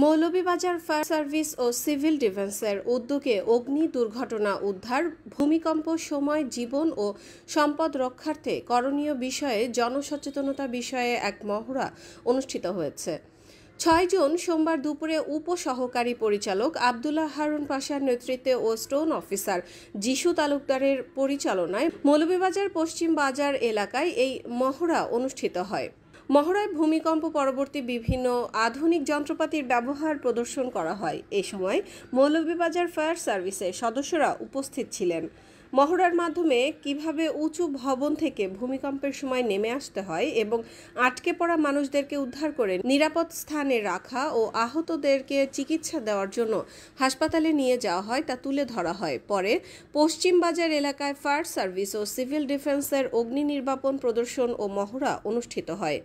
Moulvibazar fire service ও civil ডিফেন্সের উদ্যোগে অগ্নি দুর্ঘটনা উদ্ধার ভূমিকম্প সময় জীবন ও সম্পদ রক্ষার্থে করণীয় বিষয়ে জনসচেতনতা বিষয়ে এক মহড়া অনুষ্ঠিত হয়েছে ছয় জুন সোমবার দুপুরে উপসহকারী পরিচালক আবদুল্লাহ হারুন পাশার নেতৃত্বে ও স্টোন অফিসার যিশু তালুকদারের পরিচালনায় মৌলভীবাজার পশ্চিম বাজার এলাকায় এই মহড়া অনুষ্ঠিত হয় মহড়ায় ভূমিকম্প পরবর্তী বিভিন্ন আধুনিক যন্ত্রপাতির ব্যবহার প্রদর্শন করা হয় এ সময় মৌলভীবাজার ফায়ার সার্ভিসের সদস্যরা উপস্থিত ছিলেন মহড়ার মাধ্যমে কিভাবে উঁচু ভবন থেকে ভূমিকম্পের সময় নেমে আসতে হয় এবং আটকে পড়া মানুষদেরকে উদ্ধার করে নিরাপদ স্থানে রাখা ও আহতদেরকে চিকিৎসা দেওয়ার জন্য হাসপাতালে নিয়ে যাওয়া হয় তা তুলে ধরা হয় পরে পশ্চিম বাজার এলাকায় ফায়ার সার্ভিস ও সিভিল ডিফেন্সের অগ্নি নির্বাপন প্রদর্শন ও মহড়া অনুষ্ঠিত হয়